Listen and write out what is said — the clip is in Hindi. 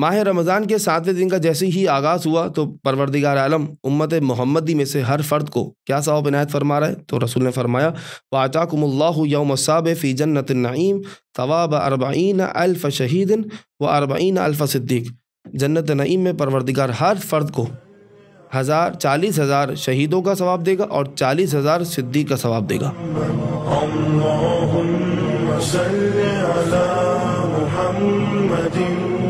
माह रमज़ान के सातवें दिन का जैसे ही आगाज़ हुआ तो परवरदिगार आलम उम्मत मोहम्मदी में से हर फ़र्द को क्या सवाब इनायत फरमा रहा है तो रसूल ने फरमाया वाचाकुमल्लाह यौमसाब फ़ी जन्नत नईम तवाब अरबईन अल्फ़ शहीदन व अरबईन अल्फ़ सिद्दीक जन्नत नईम में परवरदिगार हर फ़र्द को हज़ार चालीस हज़ार शहीदों का सवाब देगा और चालीस हज़ार सिद्दीक का सवाब देगा